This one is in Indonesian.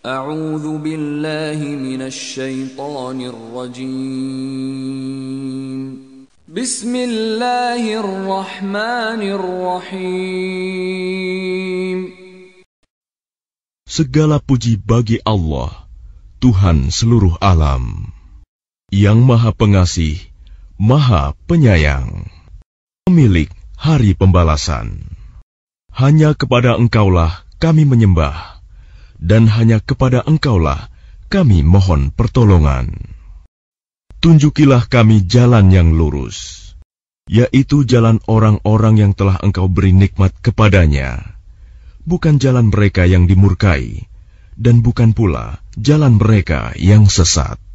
A'udzu billahi minasyaitonir rajim. Bismillahirrahmanirrahim. Segala puji bagi Allah, Tuhan seluruh alam, yang Maha Pengasih, Maha Penyayang, pemilik hari pembalasan. Hanya kepada Engkaulah kami menyembah dan hanya kepada Engkaulah kami mohon pertolongan. Tunjukilah kami jalan yang lurus, yaitu jalan orang-orang yang telah Engkau beri nikmat kepadanya, bukan jalan mereka yang dimurkai, dan bukan pula jalan mereka yang sesat.